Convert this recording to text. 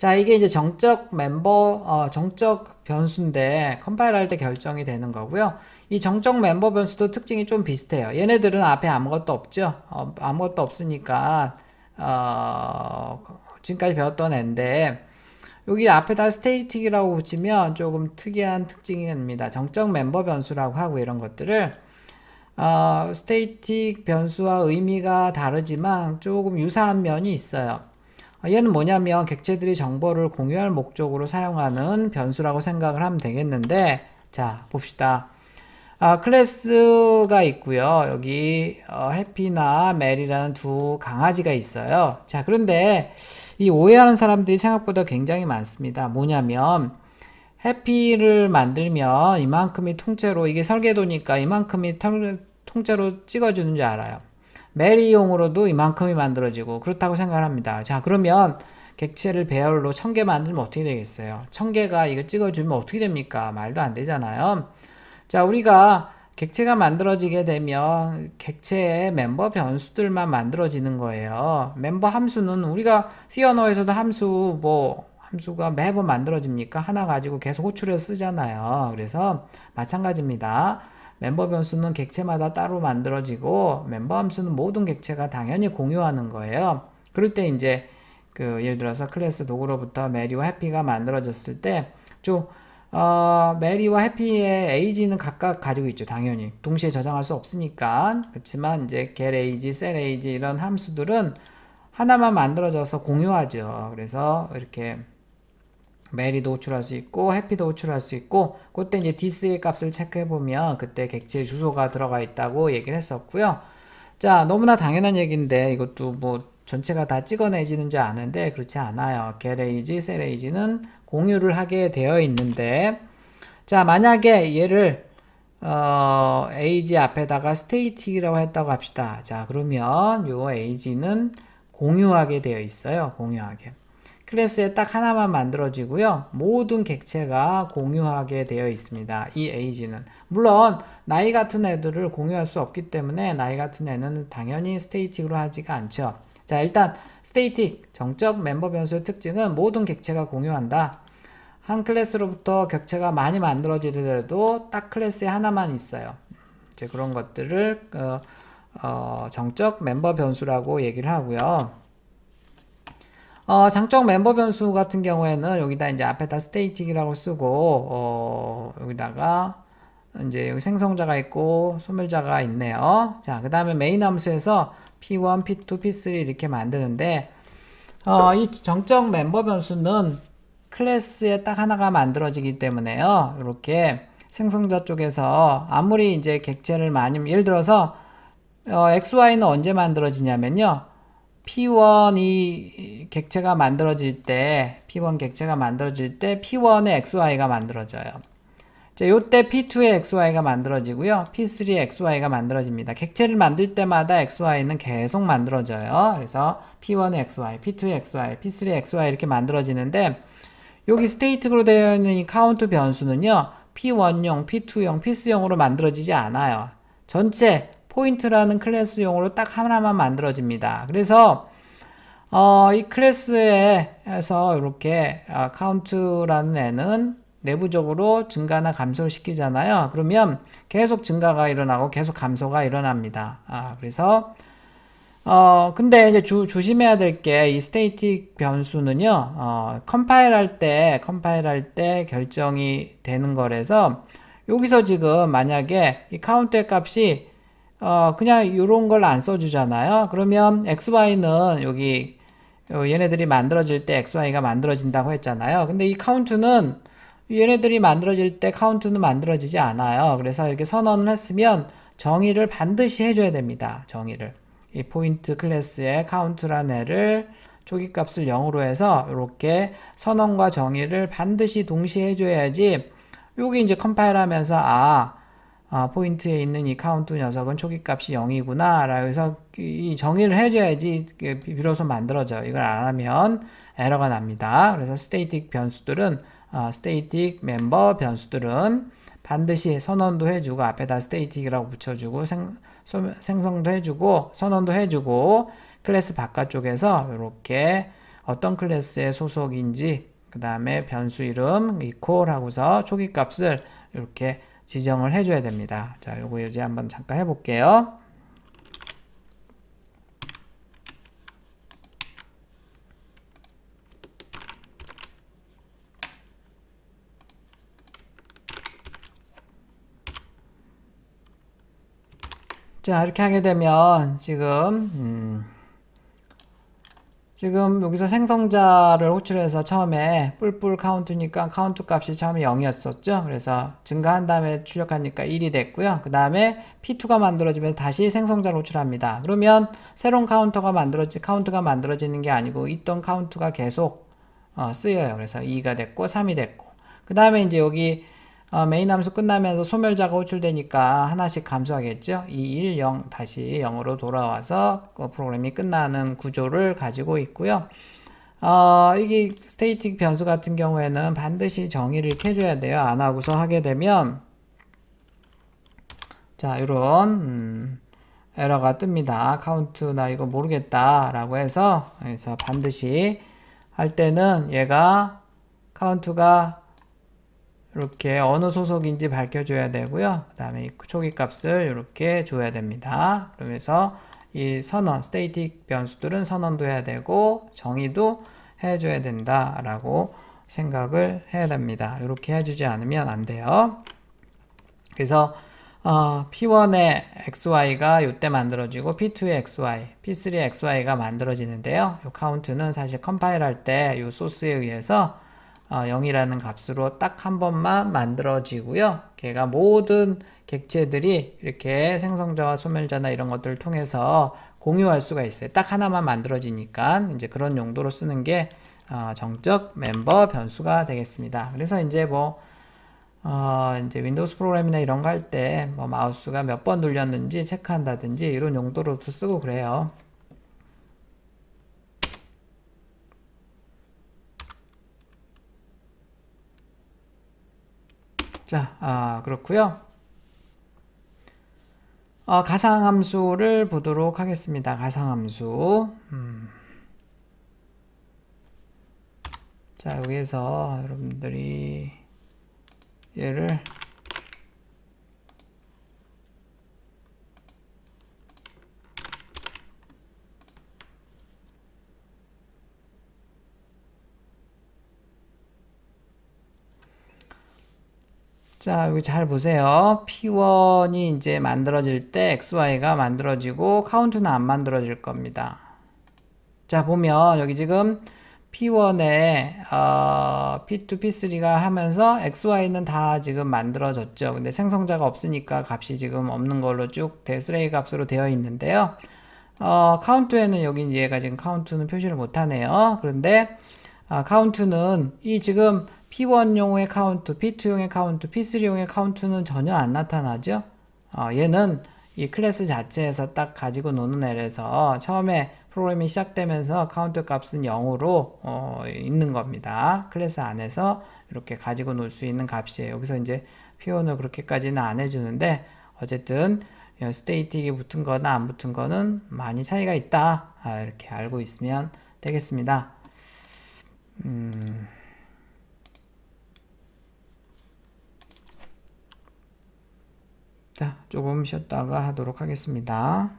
자, 이게 이제 정적 멤버, 어, 정적 변수인데 컴파일할 때 결정이 되는 거고요. 이 정적 멤버 변수도 특징이 좀 비슷해요. 얘네들은 앞에 아무것도 없죠. 어, 아무것도 없으니까 어, 지금까지 배웠던 앤데 여기 앞에다 스테이틱이라고 붙이면 조금 특이한 특징입니다. 정적 멤버 변수라고 하고 이런 것들을 어, 스테이틱 변수와 의미가 다르지만 조금 유사한 면이 있어요. 아, 얘는 뭐냐면 객체들이 정보를 공유할 목적으로 사용하는 변수라고 생각을 하면 되겠는데 자 봅시다. 아, 클래스가 있고요. 여기 어, 해피나 메리라는 두 강아지가 있어요. 자 그런데 이 오해하는 사람들이 생각보다 굉장히 많습니다. 뭐냐면 해피를 만들면 이만큼이 통째로 이게 설계도니까 이만큼이 통, 째로 찍어주는 줄 알아요. 메리용으로도 이만큼이 만들어지고 그렇다고 생각합니다. 자 그러면 객체를 배열로 1000개 만들면 어떻게 되겠어요? 1000개가 이거 찍어주면 어떻게 됩니까? 말도 안 되잖아요. 자 우리가 객체가 만들어지게 되면 객체의 멤버 변수들만 만들어지는 거예요. 멤버 함수는 우리가 시어에서도 함수 뭐 함수가 매번 만들어집니까? 하나 가지고 계속 호출해서 쓰잖아요. 그래서 마찬가지입니다. 멤버 변수는 객체마다 따로 만들어지고 멤버 함수는 모든 객체가 당연히 공유하는 거예요. 그럴 때 이제 그 예를 들어서 클래스 도구로부터 메리와 해피가 만들어졌을 때좀 어, 메리와 해피의 에이지는 각각 가지고 있죠. 당연히. 동시에 저장할 수 없으니까. 그렇지만 이제 get 에이지, set 에이지 이런 함수들은 하나만 만들어져서 공유하죠. 그래서 이렇게 메리도 호출할 수 있고 해피도 호출할 수 있고 그때 이제 디스의 값을 체크해 보면 그때 객체 주소가 들어가 있다고 얘기를 했었고요. 자 너무나 당연한 얘기인데 이것도 뭐 전체가 다 찍어내지는 줄 아는데 그렇지 않아요. 게레이지, 세레이지는 공유를 하게 되어 있는데 자 만약에 얘를 어, a g 앞에다가 state라고 했다고 합시다. 자 그러면 요 a g 는 공유하게 되어 있어요. 공유하게. 클래스에 딱 하나만 만들어지고요. 모든 객체가 공유하게 되어 있습니다. 이 에이지는. 물론 나이 같은 애들을 공유할 수 없기 때문에 나이 같은 애는 당연히 스테이틱으로 하지가 않죠. 자 일단 스테이틱 정적 멤버 변수의 특징은 모든 객체가 공유한다. 한 클래스로부터 객체가 많이 만들어지더라도 딱 클래스에 하나만 있어요. 이제 그런 것들을 어, 어, 정적 멤버 변수라고 얘기를 하고요. 어, 장적 멤버 변수 같은 경우에는 여기다 이제 앞에다 스테이틱이라고 쓰고 어, 여기다가 이제 여기 생성자가 있고 소멸자가 있네요. 자, 그 다음에 메인 함수에서 p1, p2, p3 이렇게 만드는데 어, 이 정적 멤버 변수는 클래스에 딱 하나가 만들어지기 때문에요. 이렇게 생성자 쪽에서 아무리 이제 객체를 많이 예를 들어서 어, xy는 언제 만들어지냐면요. P1이 객체가 만들어질 때, P1 객체가 만들어질 때 P1의 XY가 만들어져요. 자, 요때 P2의 XY가 만들어지고요. P3의 XY가 만들어집니다. 객체를 만들 때마다 XY는 계속 만들어져요. 그래서 P1의 XY, P2의 XY, P3의 XY 이렇게 만들어지는데 여기 스테이트로 되어 있는 이 카운트 변수는요. P1용, P2용, P3용으로 만들어지지 않아요. 전체 포인트라는 클래스용으로 딱 하나만 만들어집니다. 그래서 어, 이 클래스에서 이렇게 어, 카운트라는 애는 내부적으로 증가나 감소를 시키잖아요. 그러면 계속 증가가 일어나고 계속 감소가 일어납니다. 아, 그래서 어, 근데 이제 주, 조심해야 될 게 이 스테이틱 변수는요. 어, 컴파일 할 때, 컴파일 할 때 결정이 되는 거라서 여기서 지금 만약에 이 카운트의 값이 어, 그냥 이런 걸 안 써주잖아요. 그러면 XY는 여기 어, 얘네들이 만들어질 때 XY가 만들어진다고 했잖아요. 근데 이 c o u n t 는 얘네들이 만들어질 때 c o u n t 는 만들어지지 않아요. 그래서 이렇게 선언을 했으면 정의를 반드시 해줘야 됩니다. 정의를. 이 포인트 클래스의 c o u n t 란 애를 초기 값을 0으로 해서 이렇게 선언과 정의를 반드시 동시에 해줘야지 여기 이제 컴파일 하면서 아 아, 포인트에 있는 이 카운트 녀석은 초기값이 0이구나 라고 해서 이 정의를 해줘야지 비로소 만들어져요. 이걸 안 하면 에러가 납니다. 그래서 static 변수들은 어, static 멤버 변수들은 반드시 선언도 해주고 앞에다 static이라고 붙여주고 생, 소, 생성도 해주고 선언도 해주고 클래스 바깥쪽에서 이렇게 어떤 클래스의 소속인지 그 다음에 변수 이름 equal 하고서 초기값을 이렇게 지정을 해줘야 됩니다. 자, 요거 이제 한번 잠깐 해볼게요. 자, 이렇게 하게 되면 지금 음 지금 여기서 생성자를 호출해서 처음에 뿔뿔 카운트니까 카운트 값이 처음에 0이었었죠. 그래서 증가한 다음에 출력하니까 1이 됐고요. 그 다음에 P2가 만들어지면서 다시 생성자를 호출합니다. 그러면 새로운 카운터가 만들어지, 카운트가 만들어지는 게 아니고 있던 카운트가 계속 어, 쓰여요. 그래서 2가 됐고 3이 됐고 그 다음에 이제 여기 어, 메인 함수 끝나면서 소멸자가 호출되니까 하나씩 감소하겠죠? 2, 1, 0 다시 0으로 돌아와서 그 프로그램이 끝나는 구조를 가지고 있고요. 어, 이게 스테이틱 변수 같은 경우에는 반드시 정의를 이줘야 돼요. 안 하고서 하게 되면 자, 이런 음, 에러가 뜹니다. 카운트 나 이거 모르겠다 라고 해서 그래서 반드시 할 때는 얘가 카운트가 이렇게 어느 소속인지 밝혀줘야 되고요. 그 다음에 초기 값을 이렇게 줘야 됩니다. 그러면서 이 선언, s 스테 i 틱 변수들은 선언도 해야 되고 정의도 해줘야 된다라고 생각을 해야 됩니다. 이렇게 해주지 않으면 안 돼요. 그래서 어, P1의 XY가 이때 만들어지고 P2의 XY, P3의 XY가 만들어지는데요. 이 카운트는 사실 컴파일할 때 이 소스에 의해서 어, 0이라는 값으로 딱 한 번만 만들어지고요. 걔가 모든 객체들이 이렇게 생성자와 소멸자나 이런 것들을 통해서 공유할 수가 있어요. 딱 하나만 만들어지니까 이제 그런 용도로 쓰는 게 어, 정적 멤버 변수가 되겠습니다. 그래서 이제 뭐 어, 이제 윈도우스 프로그램이나 이런 거 할 때 뭐 마우스가 몇 번 눌렸는지 체크한다든지 이런 용도로도 쓰고 그래요. 자, 아, 그렇고요. 어, 가상함수를 보도록 하겠습니다. 가상함수. 음. 자, 여기에서 여러분들이 얘를 자, 여기 잘 보세요. P1이 이제 만들어질 때 XY가 만들어지고 카운트는 안 만들어질 겁니다. 자, 보면 여기 지금 P1에 어, P2, P3가 하면서 XY는 다 지금 만들어졌죠. 근데 생성자가 없으니까 값이 지금 없는 걸로 쭉 쓰레기 값으로 되어 있는데요. 어, 카운트에는 여기 이제 얘가 지금 카운트는 표시를 못하네요. 그런데 아, 카운트는 이 지금 P1용의 카운트, P2용의 카운트, P3용의 카운트는 전혀 안 나타나죠. 어, 얘는 이 클래스 자체에서 딱 가지고 노는 애라서 처음에 프로그램이 시작되면서 카운트 값은 0으로 어, 있는 겁니다. 클래스 안에서 이렇게 가지고 놀 수 있는 값이에요. 여기서 이제 P1을 그렇게까지는 안 해주는데 어쨌든 스테이틱이 붙은 거나 안 붙은 거는 많이 차이가 있다. 아, 이렇게 알고 있으면 되겠습니다. 음... 자, 조금 쉬었다가 하도록 하겠습니다.